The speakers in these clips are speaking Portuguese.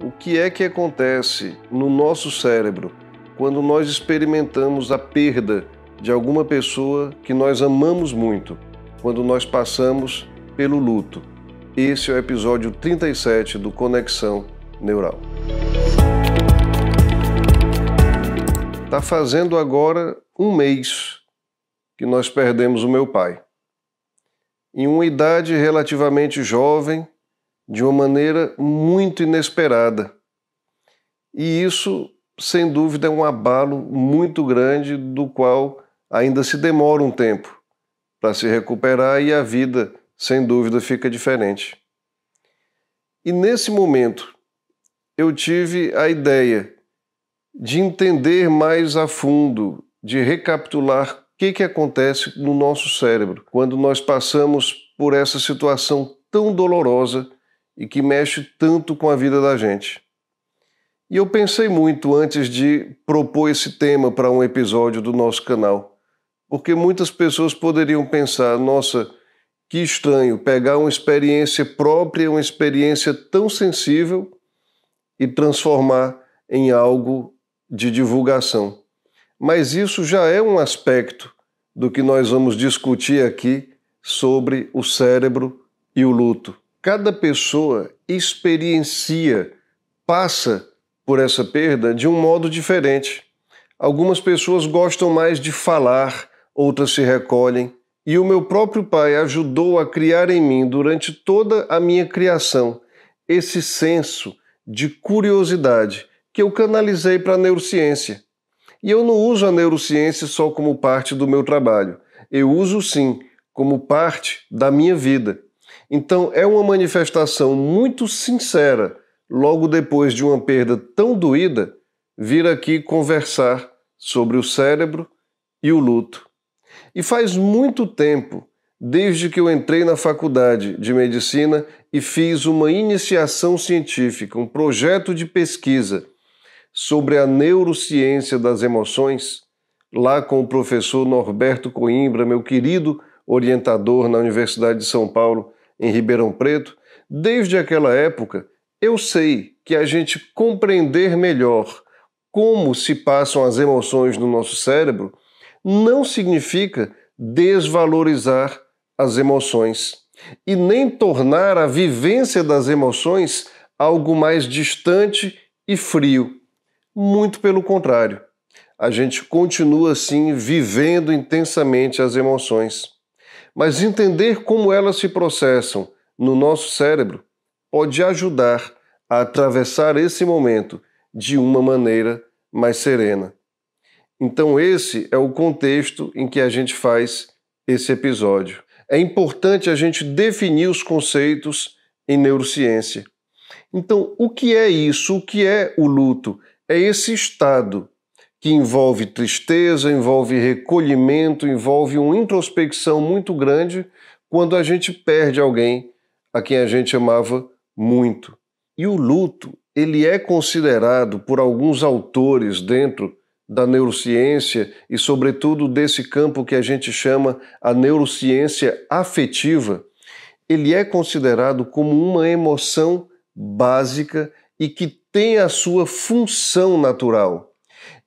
O que é que acontece no nosso cérebro quando nós experimentamos a perda de alguma pessoa que nós amamos muito, quando nós passamos pelo luto? Esse é o episódio 37 do Conexão Neural. Está fazendo agora um mês que nós perdemos o meu pai. Em uma idade relativamente jovem, de uma maneira muito inesperada. E isso, sem dúvida, é um abalo muito grande, do qual ainda se demora um tempo para se recuperar e a vida, sem dúvida, fica diferente. E nesse momento, eu tive a ideia de entender mais a fundo, de recapitular o que, que acontece no nosso cérebro quando nós passamos por essa situação tão dolorosa e que mexe tanto com a vida da gente. E eu pensei muito antes de propor esse tema para um episódio do nosso canal, porque muitas pessoas poderiam pensar: nossa, que estranho pegar uma experiência própria, uma experiência tão sensível e transformar em algo de divulgação. Mas isso já é um aspecto do que nós vamos discutir aqui sobre o cérebro e o luto. Cada pessoa experiencia, passa por essa perda de um modo diferente. Algumas pessoas gostam mais de falar, outras se recolhem. E o meu próprio pai ajudou a criar em mim, durante toda a minha criação, esse senso de curiosidade que eu canalizei para a neurociência. E eu não uso a neurociência só como parte do meu trabalho, eu uso sim como parte da minha vida. Então é uma manifestação muito sincera, logo depois de uma perda tão doída, vir aqui conversar sobre o cérebro e o luto. E faz muito tempo, desde que eu entrei na faculdade de medicina e fiz uma iniciação científica, um projeto de pesquisa sobre a neurociência das emoções, lá com o professor Norberto Coimbra, meu querido orientador na Universidade de São Paulo, em Ribeirão Preto, desde aquela época, eu sei que a gente compreender melhor como se passam as emoções no nosso cérebro não significa desvalorizar as emoções e nem tornar a vivência das emoções algo mais distante e frio. Muito pelo contrário, a gente continua assim vivendo intensamente as emoções mas entender como elas se processam no nosso cérebro pode ajudar a atravessar esse momento de uma maneira mais serena. Então, esse é o contexto em que a gente faz esse episódio. É importante a gente definir os conceitos em neurociência. Então, o que é isso? O que é o luto? É esse estado que envolve tristeza, envolve recolhimento, envolve uma introspecção muito grande quando a gente perde alguém a quem a gente amava muito. E o luto, ele é considerado por alguns autores dentro da neurociência e sobretudo desse campo que a gente chama a neurociência afetiva, ele é considerado como uma emoção básica e que tem a sua função natural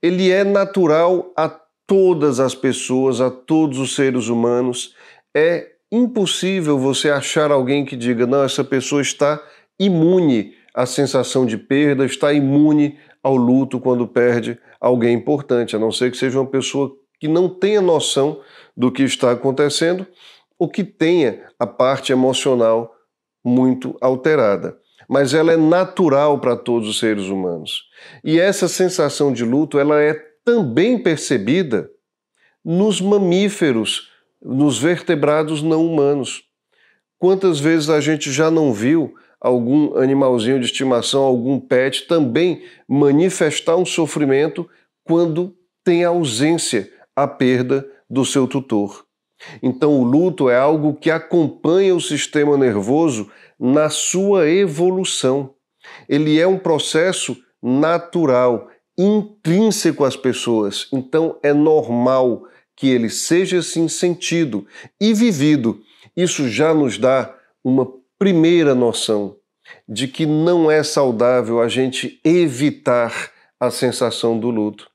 ele é natural a todas as pessoas, a todos os seres humanos. É impossível você achar alguém que diga: não, essa pessoa está imune à sensação de perda, está imune ao luto quando perde alguém importante, a não ser que seja uma pessoa que não tenha noção do que está acontecendo ou que tenha a parte emocional muito alterada mas ela é natural para todos os seres humanos. E essa sensação de luto, ela é também percebida nos mamíferos, nos vertebrados não humanos. Quantas vezes a gente já não viu algum animalzinho de estimação, algum pet também manifestar um sofrimento quando tem a ausência, a perda do seu tutor? Então, o luto é algo que acompanha o sistema nervoso na sua evolução. Ele é um processo natural, intrínseco às pessoas. Então é normal que ele seja assim sentido e vivido. Isso já nos dá uma primeira noção de que não é saudável a gente evitar a sensação do luto,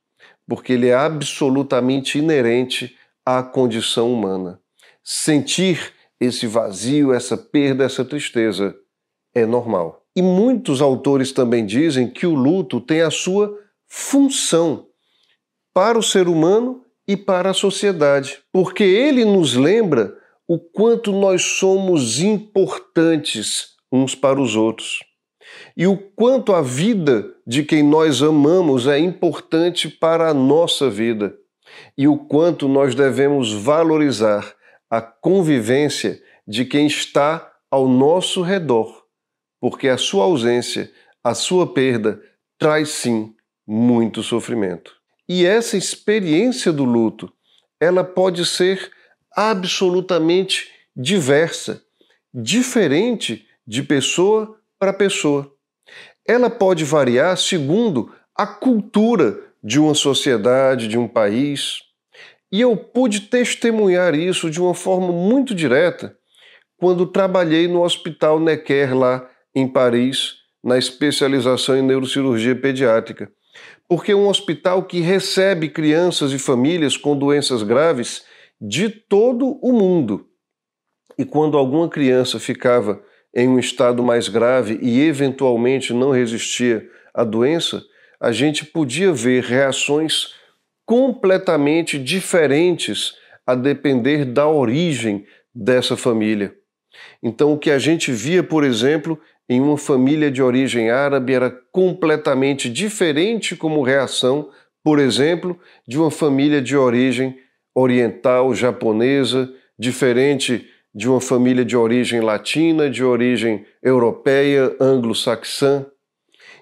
porque ele é absolutamente inerente à condição humana. Sentir esse vazio, essa perda, essa tristeza. É normal. E muitos autores também dizem que o luto tem a sua função para o ser humano e para a sociedade, porque ele nos lembra o quanto nós somos importantes uns para os outros e o quanto a vida de quem nós amamos é importante para a nossa vida e o quanto nós devemos valorizar a convivência de quem está ao nosso redor, porque a sua ausência, a sua perda, traz sim muito sofrimento. E essa experiência do luto, ela pode ser absolutamente diversa, diferente de pessoa para pessoa. Ela pode variar segundo a cultura de uma sociedade, de um país. E eu pude testemunhar isso de uma forma muito direta quando trabalhei no Hospital Necker, lá em Paris, na especialização em neurocirurgia pediátrica. Porque é um hospital que recebe crianças e famílias com doenças graves de todo o mundo. E quando alguma criança ficava em um estado mais grave e eventualmente não resistia à doença, a gente podia ver reações completamente diferentes a depender da origem dessa família. Então, o que a gente via, por exemplo, em uma família de origem árabe era completamente diferente como reação, por exemplo, de uma família de origem oriental, japonesa, diferente de uma família de origem latina, de origem europeia, anglo-saxã.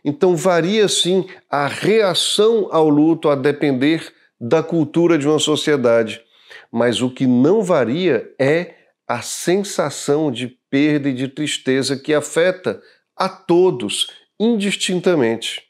Então varia sim a reação ao luto a depender da cultura de uma sociedade. Mas o que não varia é a sensação de perda e de tristeza que afeta a todos, indistintamente.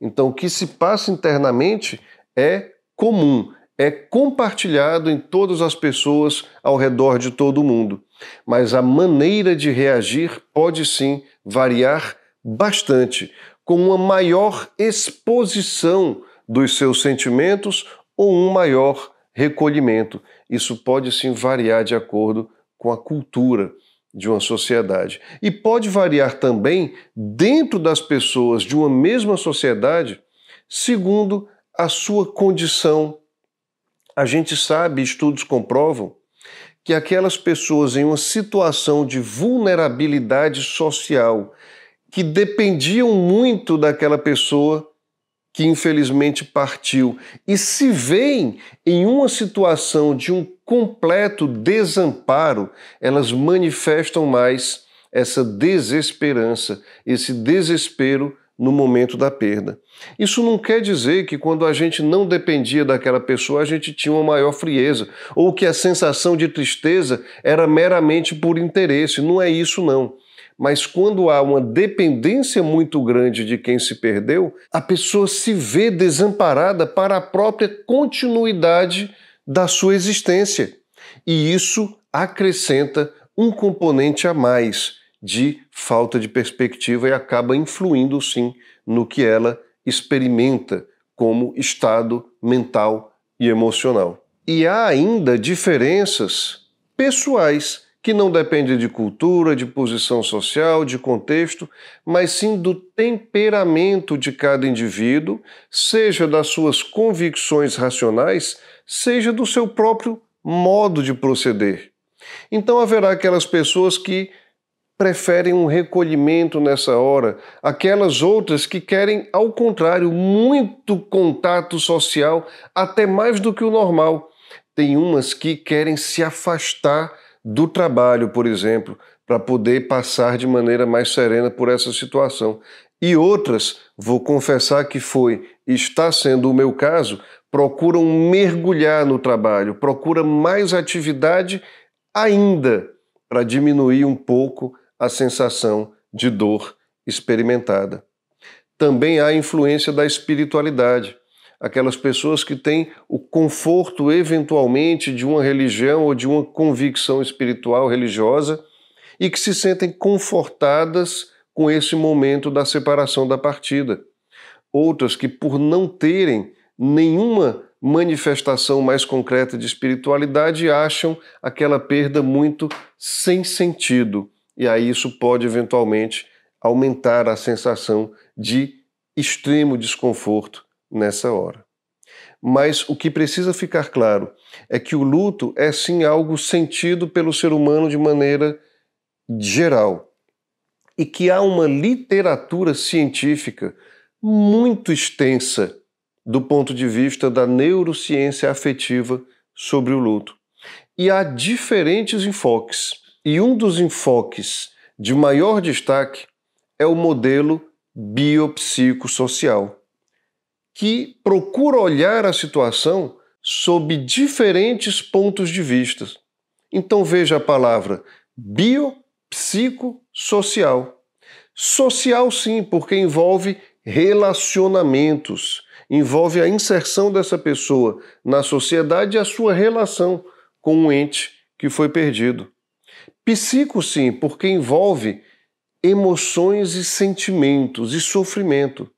Então, o que se passa internamente é comum, é compartilhado em todas as pessoas ao redor de todo mundo. Mas a maneira de reagir pode sim variar bastante, com uma maior exposição dos seus sentimentos ou um maior recolhimento. Isso pode sim variar de acordo com a cultura de uma sociedade. E pode variar também dentro das pessoas de uma mesma sociedade, segundo a sua condição. A gente sabe, estudos comprovam, que aquelas pessoas em uma situação de vulnerabilidade social que dependiam muito daquela pessoa que infelizmente partiu e se veem em uma situação de um completo desamparo, elas manifestam mais essa desesperança, esse desespero no momento da perda. Isso não quer dizer que quando a gente não dependia daquela pessoa, a gente tinha uma maior frieza, ou que a sensação de tristeza era meramente por interesse. Não é isso, não. Mas quando há uma dependência muito grande de quem se perdeu, a pessoa se vê desamparada para a própria continuidade da sua existência. E isso acrescenta um componente a mais de falta de perspectiva e acaba influindo sim no que ela experimenta como estado mental e emocional. E há ainda diferenças pessoais que não depende de cultura, de posição social, de contexto, mas sim do temperamento de cada indivíduo, seja das suas convicções racionais, seja do seu próprio modo de proceder. Então haverá aquelas pessoas que preferem um recolhimento nessa hora, aquelas outras que querem, ao contrário, muito contato social, até mais do que o normal. Tem umas que querem se afastar do trabalho, por exemplo, para poder passar de maneira mais serena por essa situação. E outras, vou confessar que foi, está sendo o meu caso, procuram mergulhar no trabalho, procuram mais atividade ainda para diminuir um pouco a sensação de dor experimentada. Também há a influência da espiritualidade aquelas pessoas que têm o conforto, eventualmente, de uma religião ou de uma convicção espiritual religiosa e que se sentem confortadas com esse momento da separação da partida. Outras que, por não terem nenhuma manifestação mais concreta de espiritualidade, acham aquela perda muito sem sentido. E aí isso pode eventualmente aumentar a sensação de extremo desconforto nessa hora. Mas o que precisa ficar claro é que o luto é sim algo sentido pelo ser humano de maneira geral e que há uma literatura científica muito extensa do ponto de vista da neurociência afetiva sobre o luto. E há diferentes enfoques, e um dos enfoques de maior destaque é o modelo biopsicossocial que procura olhar a situação sob diferentes pontos de vista. Então veja a palavra bio, psico, social. Social sim, porque envolve relacionamentos, envolve a inserção dessa pessoa na sociedade e a sua relação com um ente que foi perdido. Psico sim, porque envolve emoções e sentimentos e sofrimento.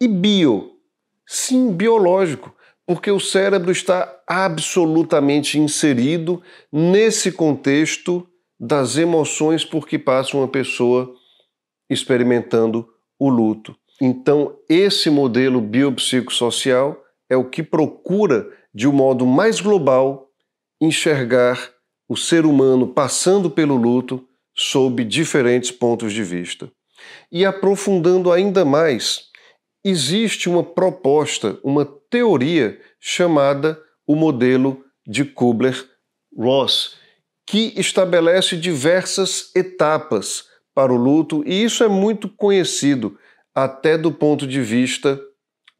E bio, Sim, biológico, porque o cérebro está absolutamente inserido nesse contexto das emoções por que passa uma pessoa experimentando o luto. Então, esse modelo biopsicossocial é o que procura, de um modo mais global, enxergar o ser humano passando pelo luto sob diferentes pontos de vista. E aprofundando ainda mais existe uma proposta, uma teoria chamada o modelo de Kubler-Ross, que estabelece diversas etapas para o luto, e isso é muito conhecido até do ponto de vista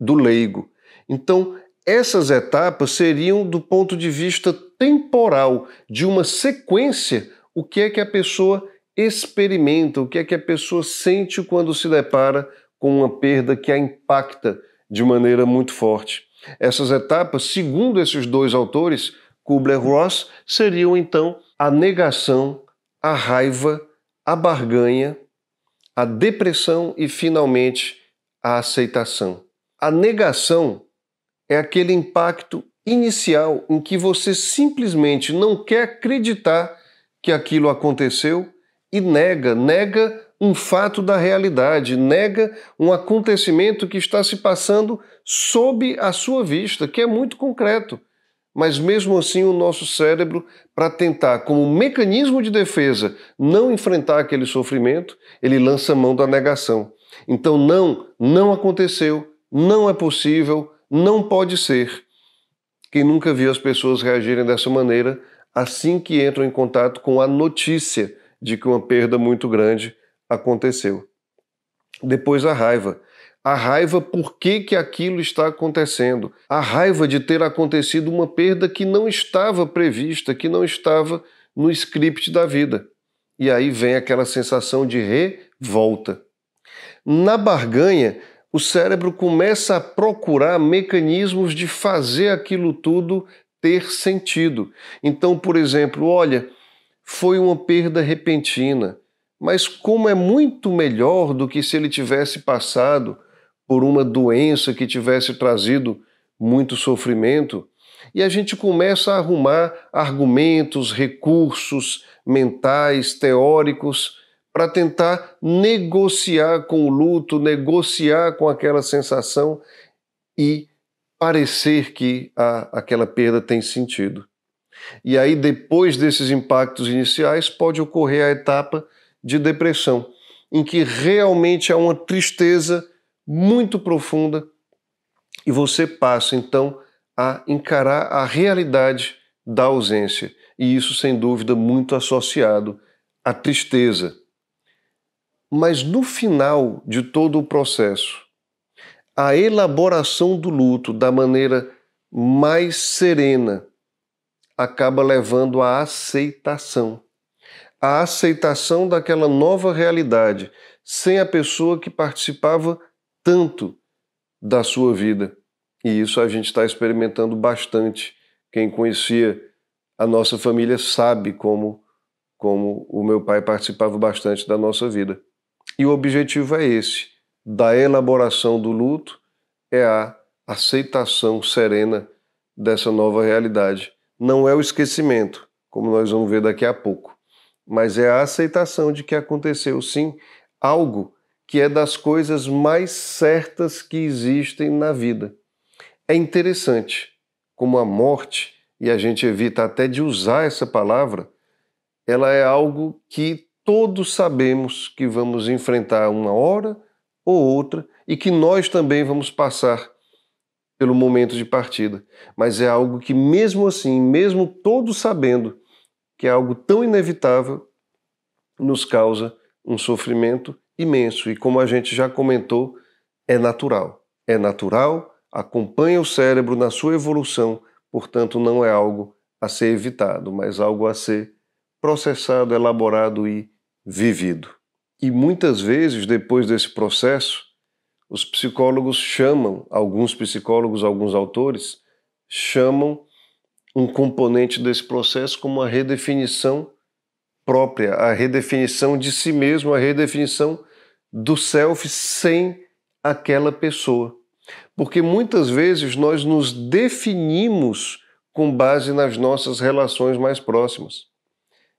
do leigo. Então, essas etapas seriam do ponto de vista temporal, de uma sequência, o que é que a pessoa experimenta, o que é que a pessoa sente quando se depara com uma perda que a impacta de maneira muito forte. Essas etapas, segundo esses dois autores, Kubler-Ross, seriam então a negação, a raiva, a barganha, a depressão e, finalmente, a aceitação. A negação é aquele impacto inicial em que você simplesmente não quer acreditar que aquilo aconteceu e nega, nega um fato da realidade, nega um acontecimento que está se passando sob a sua vista, que é muito concreto. Mas mesmo assim, o nosso cérebro, para tentar, como mecanismo de defesa, não enfrentar aquele sofrimento, ele lança mão da negação. Então, não, não aconteceu, não é possível, não pode ser. Quem nunca viu as pessoas reagirem dessa maneira assim que entram em contato com a notícia de que uma perda muito grande aconteceu. Depois a raiva. A raiva por que, que aquilo está acontecendo. A raiva de ter acontecido uma perda que não estava prevista, que não estava no script da vida. E aí vem aquela sensação de revolta. Na barganha, o cérebro começa a procurar mecanismos de fazer aquilo tudo ter sentido. Então, por exemplo, olha, foi uma perda repentina. Mas como é muito melhor do que se ele tivesse passado por uma doença que tivesse trazido muito sofrimento, e a gente começa a arrumar argumentos, recursos mentais, teóricos, para tentar negociar com o luto, negociar com aquela sensação e parecer que a, aquela perda tem sentido. E aí, depois desses impactos iniciais, pode ocorrer a etapa de depressão, em que realmente há é uma tristeza muito profunda e você passa então a encarar a realidade da ausência, e isso sem dúvida muito associado à tristeza. Mas no final de todo o processo, a elaboração do luto da maneira mais serena acaba levando à aceitação a aceitação daquela nova realidade, sem a pessoa que participava tanto da sua vida. E isso a gente está experimentando bastante. Quem conhecia a nossa família sabe como, como o meu pai participava bastante da nossa vida. E o objetivo é esse: da elaboração do luto é a aceitação serena dessa nova realidade. Não é o esquecimento, como nós vamos ver daqui a pouco mas é a aceitação de que aconteceu sim algo que é das coisas mais certas que existem na vida. É interessante como a morte, e a gente evita até de usar essa palavra, ela é algo que todos sabemos que vamos enfrentar uma hora ou outra e que nós também vamos passar pelo momento de partida. Mas é algo que, mesmo assim, mesmo todos sabendo, que é algo tão inevitável nos causa um sofrimento imenso. E como a gente já comentou, é natural. É natural, acompanha o cérebro na sua evolução, portanto, não é algo a ser evitado, mas algo a ser processado, elaborado e vivido. E muitas vezes, depois desse processo, os psicólogos chamam, alguns psicólogos, alguns autores, chamam um componente desse processo como a redefinição própria, a redefinição de si mesmo, a redefinição do self sem aquela pessoa. Porque muitas vezes nós nos definimos com base nas nossas relações mais próximas.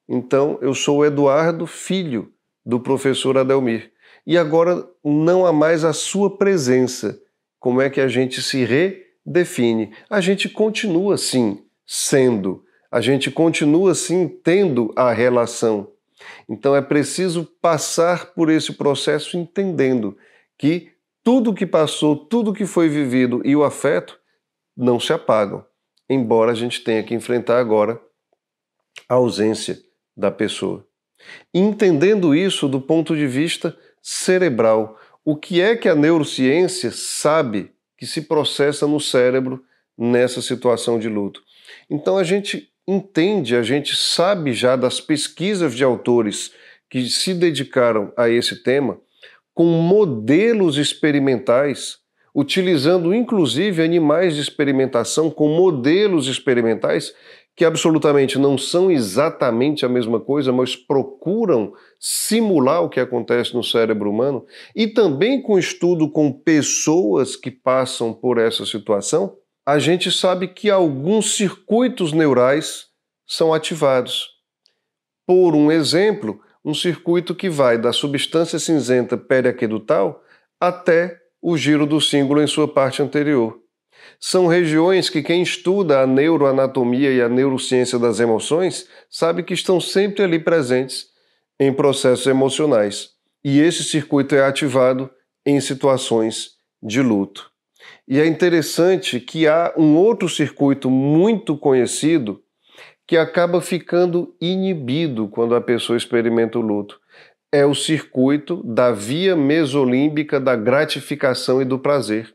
Então, eu sou o Eduardo, filho do professor Adelmir. E agora não há mais a sua presença. Como é que a gente se redefine? A gente continua, sim, sendo, a gente continua assim tendo a relação. Então é preciso passar por esse processo entendendo que tudo que passou, tudo que foi vivido e o afeto não se apagam, embora a gente tenha que enfrentar agora a ausência da pessoa. Entendendo isso do ponto de vista cerebral, o que é que a neurociência sabe que se processa no cérebro nessa situação de luto? Então a gente entende, a gente sabe já das pesquisas de autores que se dedicaram a esse tema, com modelos experimentais, utilizando inclusive animais de experimentação com modelos experimentais que absolutamente não são exatamente a mesma coisa, mas procuram simular o que acontece no cérebro humano, e também com estudo com pessoas que passam por essa situação a gente sabe que alguns circuitos neurais são ativados. Por um exemplo, um circuito que vai da substância cinzenta periaquedutal até o giro do símbolo em sua parte anterior. São regiões que quem estuda a neuroanatomia e a neurociência das emoções sabe que estão sempre ali presentes em processos emocionais. E esse circuito é ativado em situações de luto. E é interessante que há um outro circuito muito conhecido que acaba ficando inibido quando a pessoa experimenta o luto. É o circuito da via mesolímbica da gratificação e do prazer.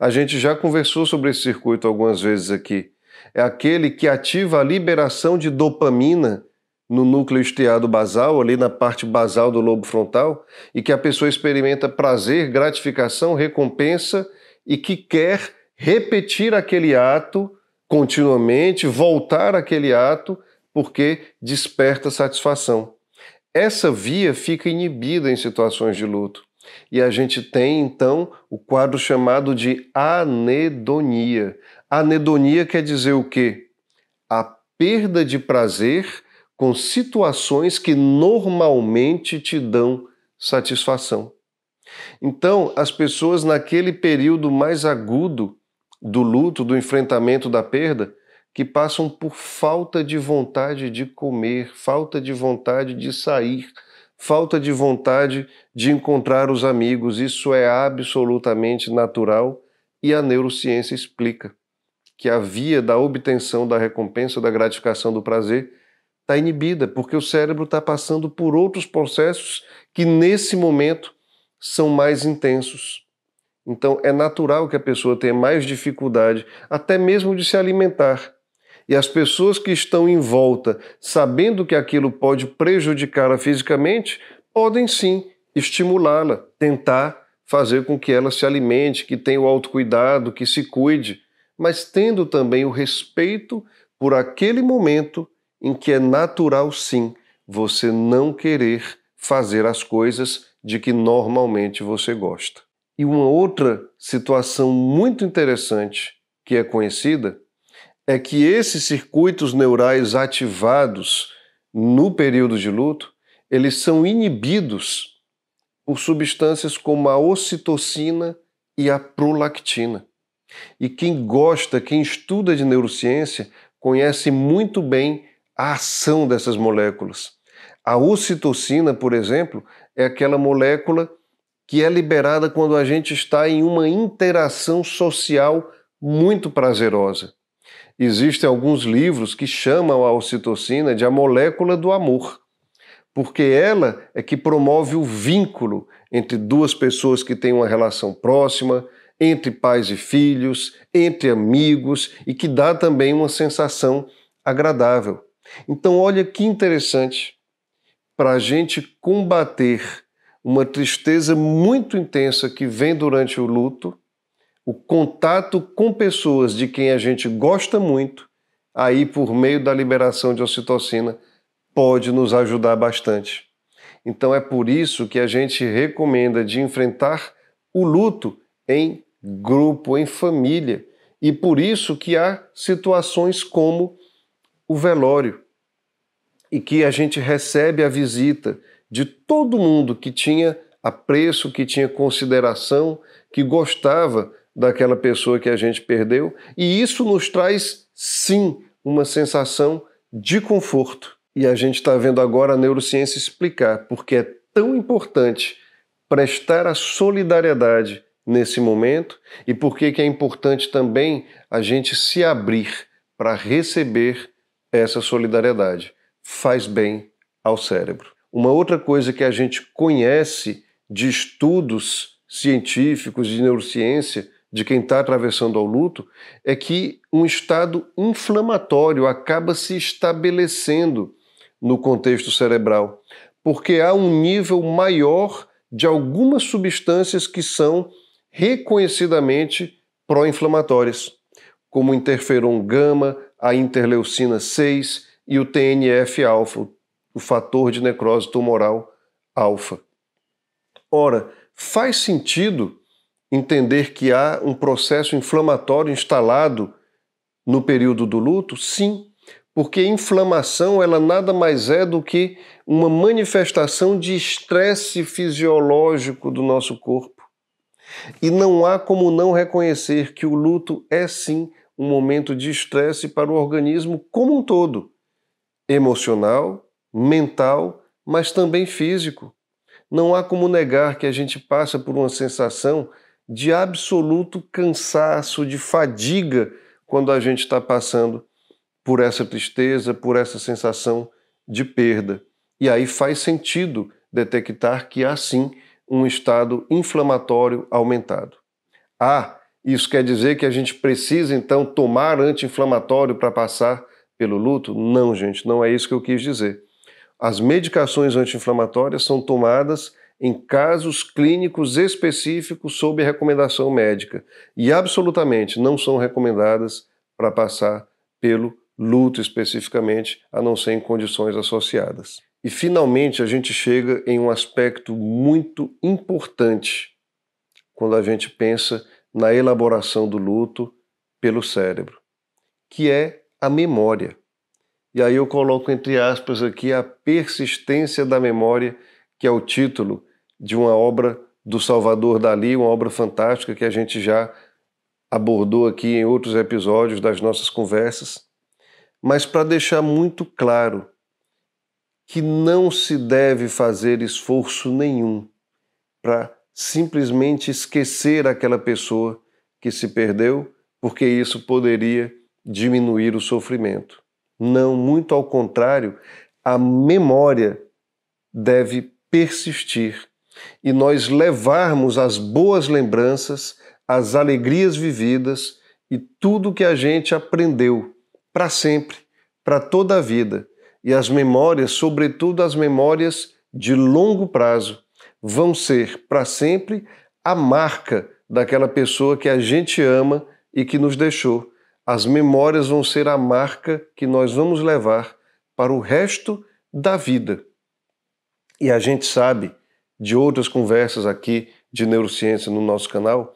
A gente já conversou sobre esse circuito algumas vezes aqui. É aquele que ativa a liberação de dopamina no núcleo estriado basal, ali na parte basal do lobo frontal, e que a pessoa experimenta prazer, gratificação, recompensa e que quer repetir aquele ato continuamente, voltar aquele ato, porque desperta satisfação. Essa via fica inibida em situações de luto. E a gente tem então o quadro chamado de anedonia. Anedonia quer dizer o quê? A perda de prazer com situações que normalmente te dão satisfação. Então, as pessoas naquele período mais agudo do luto, do enfrentamento da perda, que passam por falta de vontade de comer, falta de vontade de sair, falta de vontade de encontrar os amigos. Isso é absolutamente natural e a neurociência explica que a via da obtenção da recompensa, da gratificação do prazer, está inibida, porque o cérebro está passando por outros processos que nesse momento são mais intensos. Então é natural que a pessoa tenha mais dificuldade, até mesmo de se alimentar. E as pessoas que estão em volta, sabendo que aquilo pode prejudicá-la fisicamente, podem sim estimulá-la, tentar fazer com que ela se alimente, que tenha o autocuidado, que se cuide, mas tendo também o respeito por aquele momento em que é natural sim você não querer fazer as coisas de que normalmente você gosta. E uma outra situação muito interessante que é conhecida é que esses circuitos neurais ativados no período de luto, eles são inibidos por substâncias como a ocitocina e a prolactina. E quem gosta, quem estuda de neurociência, conhece muito bem a ação dessas moléculas. A ocitocina, por exemplo, é aquela molécula que é liberada quando a gente está em uma interação social muito prazerosa. Existem alguns livros que chamam a ocitocina de a molécula do amor, porque ela é que promove o vínculo entre duas pessoas que têm uma relação próxima, entre pais e filhos, entre amigos e que dá também uma sensação agradável. Então, olha que interessante para a gente combater uma tristeza muito intensa que vem durante o luto, o contato com pessoas de quem a gente gosta muito, aí por meio da liberação de ocitocina, pode nos ajudar bastante. Então é por isso que a gente recomenda de enfrentar o luto em grupo, em família. E por isso que há situações como o velório, e que a gente recebe a visita de todo mundo que tinha apreço, que tinha consideração, que gostava daquela pessoa que a gente perdeu, e isso nos traz sim uma sensação de conforto. E a gente está vendo agora a neurociência explicar porque é tão importante prestar a solidariedade nesse momento e por que é importante também a gente se abrir para receber essa solidariedade faz bem ao cérebro. Uma outra coisa que a gente conhece de estudos científicos de neurociência de quem está atravessando ao luto é que um estado inflamatório acaba se estabelecendo no contexto cerebral, porque há um nível maior de algumas substâncias que são reconhecidamente pró-inflamatórias, como interferon gama, a interleucina 6 e o TNF-alfa, o fator de necrose tumoral alfa. Ora, faz sentido entender que há um processo inflamatório instalado no período do luto? Sim, porque inflamação ela nada mais é do que uma manifestação de estresse fisiológico do nosso corpo. E não há como não reconhecer que o luto é sim um momento de estresse para o organismo como um todo emocional, mental, mas também físico. Não há como negar que a gente passa por uma sensação de absoluto cansaço, de fadiga, quando a gente está passando por essa tristeza, por essa sensação de perda. E aí faz sentido detectar que há sim um estado inflamatório aumentado. Ah, isso quer dizer que a gente precisa então tomar anti-inflamatório para passar pelo luto? Não, gente, não é isso que eu quis dizer. As medicações anti-inflamatórias são tomadas em casos clínicos específicos sob recomendação médica e absolutamente não são recomendadas para passar pelo luto especificamente, a não ser em condições associadas. E finalmente a gente chega em um aspecto muito importante quando a gente pensa na elaboração do luto pelo cérebro, que é a memória. E aí eu coloco entre aspas aqui a persistência da memória, que é o título de uma obra do Salvador Dali, uma obra fantástica que a gente já abordou aqui em outros episódios das nossas conversas, mas para deixar muito claro que não se deve fazer esforço nenhum para simplesmente esquecer aquela pessoa que se perdeu, porque isso poderia diminuir o sofrimento. Não, muito ao contrário, a memória deve persistir e nós levarmos as boas lembranças, as alegrias vividas e tudo que a gente aprendeu para sempre, para toda a vida. E as memórias, sobretudo as memórias de longo prazo, vão ser para sempre a marca daquela pessoa que a gente ama e que nos deixou. As memórias vão ser a marca que nós vamos levar para o resto da vida. E a gente sabe de outras conversas aqui de neurociência no nosso canal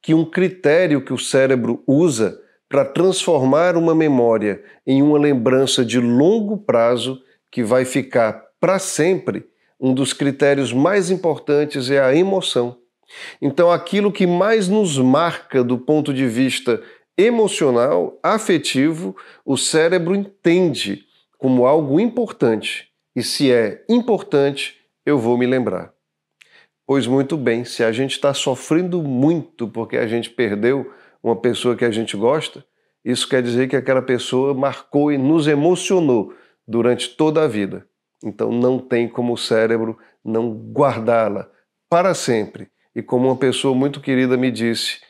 que um critério que o cérebro usa para transformar uma memória em uma lembrança de longo prazo que vai ficar para sempre, um dos critérios mais importantes é a emoção. Então, aquilo que mais nos marca do ponto de vista emocional, afetivo, o cérebro entende como algo importante. E se é importante, eu vou me lembrar. Pois muito bem, se a gente está sofrendo muito porque a gente perdeu uma pessoa que a gente gosta, isso quer dizer que aquela pessoa marcou e nos emocionou durante toda a vida. Então não tem como o cérebro não guardá-la para sempre. E como uma pessoa muito querida me disse,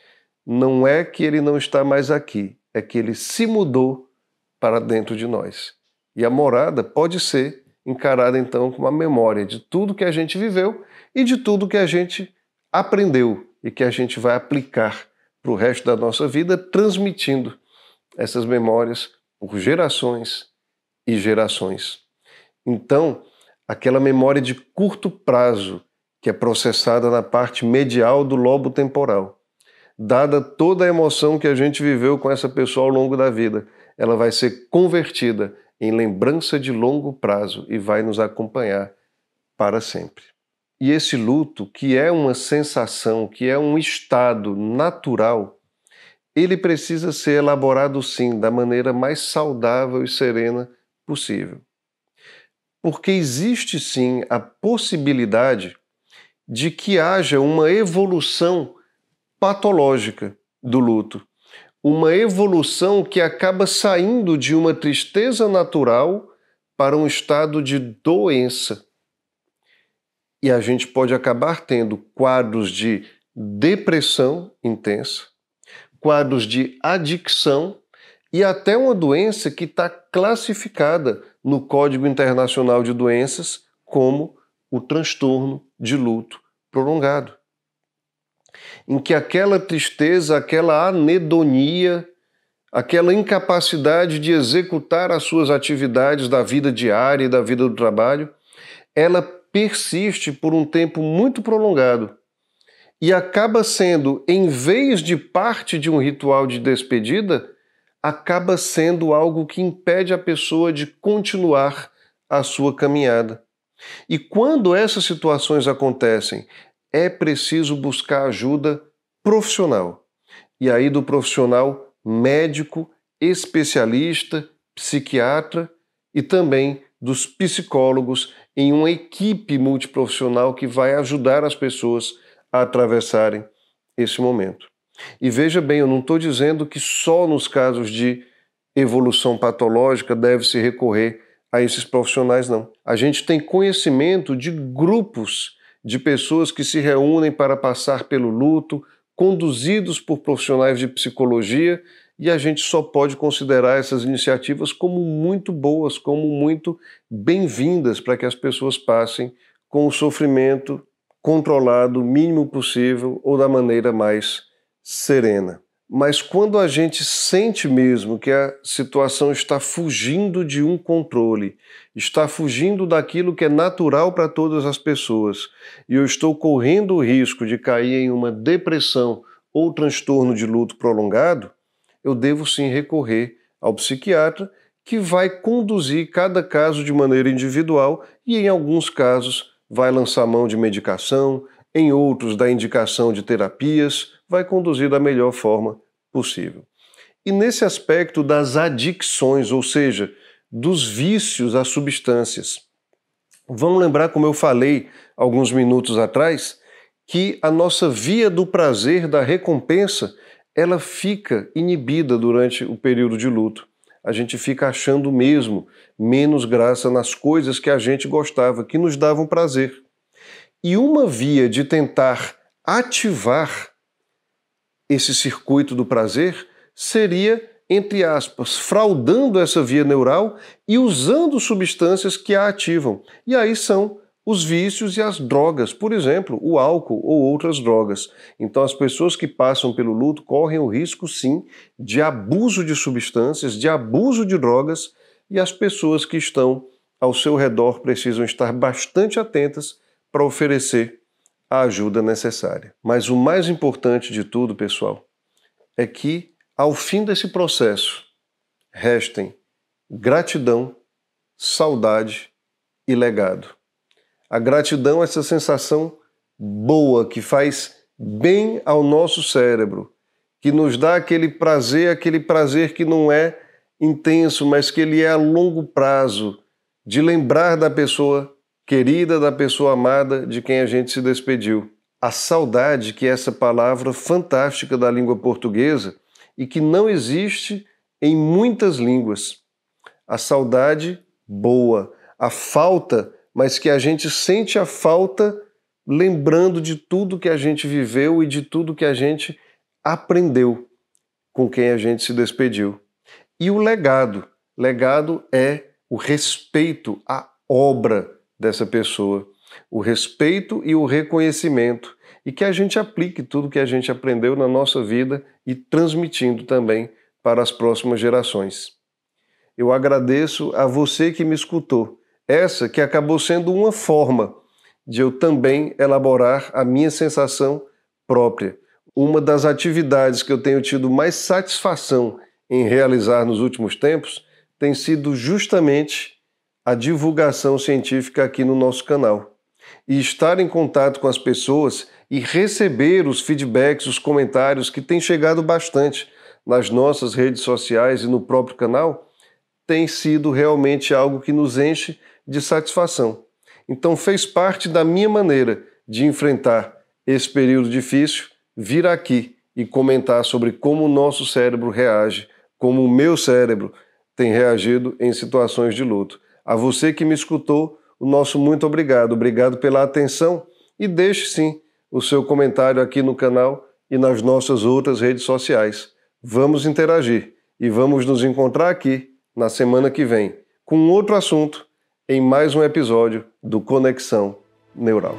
não é que ele não está mais aqui, é que ele se mudou para dentro de nós. E a morada pode ser encarada então como a memória de tudo que a gente viveu e de tudo que a gente aprendeu e que a gente vai aplicar para o resto da nossa vida, transmitindo essas memórias por gerações e gerações. Então, aquela memória de curto prazo que é processada na parte medial do lobo temporal dada toda a emoção que a gente viveu com essa pessoa ao longo da vida. Ela vai ser convertida em lembrança de longo prazo e vai nos acompanhar para sempre. E esse luto, que é uma sensação, que é um estado natural, ele precisa ser elaborado sim da maneira mais saudável e serena possível. Porque existe sim a possibilidade de que haja uma evolução patológica do luto, uma evolução que acaba saindo de uma tristeza natural para um estado de doença. E a gente pode acabar tendo quadros de depressão intensa, quadros de adicção e até uma doença que está classificada no Código Internacional de Doenças como o transtorno de luto prolongado em que aquela tristeza, aquela anedonia, aquela incapacidade de executar as suas atividades da vida diária e da vida do trabalho, ela persiste por um tempo muito prolongado e acaba sendo, em vez de parte de um ritual de despedida, acaba sendo algo que impede a pessoa de continuar a sua caminhada. E quando essas situações acontecem é preciso buscar ajuda profissional. E aí, do profissional médico, especialista, psiquiatra e também dos psicólogos em uma equipe multiprofissional que vai ajudar as pessoas a atravessarem esse momento. E veja bem, eu não estou dizendo que só nos casos de evolução patológica deve-se recorrer a esses profissionais, não. A gente tem conhecimento de grupos de pessoas que se reúnem para passar pelo luto, conduzidos por profissionais de psicologia, e a gente só pode considerar essas iniciativas como muito boas, como muito bem-vindas para que as pessoas passem com o sofrimento controlado, mínimo possível ou da maneira mais serena. Mas quando a gente sente mesmo que a situação está fugindo de um controle, está fugindo daquilo que é natural para todas as pessoas, e eu estou correndo o risco de cair em uma depressão ou transtorno de luto prolongado, eu devo sim recorrer ao psiquiatra que vai conduzir cada caso de maneira individual e, em alguns casos, vai lançar mão de medicação, em outros, da indicação de terapias vai conduzir da melhor forma possível. E nesse aspecto das adicções, ou seja, dos vícios às substâncias. Vamos lembrar, como eu falei alguns minutos atrás, que a nossa via do prazer, da recompensa, ela fica inibida durante o período de luto. A gente fica achando mesmo menos graça nas coisas que a gente gostava, que nos davam prazer. E uma via de tentar ativar esse circuito do prazer seria, entre aspas, fraudando essa via neural e usando substâncias que a ativam. E aí são os vícios e as drogas, por exemplo, o álcool ou outras drogas. Então, as pessoas que passam pelo luto correm o risco, sim, de abuso de substâncias, de abuso de drogas, e as pessoas que estão ao seu redor precisam estar bastante atentas para oferecer a ajuda necessária. Mas o mais importante de tudo, pessoal, é que ao fim desse processo restem gratidão, saudade e legado. A gratidão é essa sensação boa que faz bem ao nosso cérebro, que nos dá aquele prazer, aquele prazer que não é intenso, mas que ele é a longo prazo, de lembrar da pessoa querida da pessoa amada de quem a gente se despediu. A saudade, que é essa palavra fantástica da língua portuguesa e que não existe em muitas línguas. A saudade boa, a falta, mas que a gente sente a falta lembrando de tudo que a gente viveu e de tudo que a gente aprendeu com quem a gente se despediu. E o legado. Legado é o respeito à obra dessa pessoa, o respeito e o reconhecimento, e que a gente aplique tudo que a gente aprendeu na nossa vida e transmitindo também para as próximas gerações. Eu agradeço a você que me escutou, essa que acabou sendo uma forma de eu também elaborar a minha sensação própria. Uma das atividades que eu tenho tido mais satisfação em realizar nos últimos tempos tem sido justamente a divulgação científica aqui no nosso canal e estar em contato com as pessoas e receber os feedbacks, os comentários que tem chegado bastante nas nossas redes sociais e no próprio canal, tem sido realmente algo que nos enche de satisfação. Então fez parte da minha maneira de enfrentar esse período difícil, vir aqui e comentar sobre como o nosso cérebro reage, como o meu cérebro tem reagido em situações de luto. A você que me escutou, o nosso muito obrigado. Obrigado pela atenção e deixe sim o seu comentário aqui no canal e nas nossas outras redes sociais. Vamos interagir e vamos nos encontrar aqui na semana que vem com outro assunto em mais um episódio do Conexão Neural.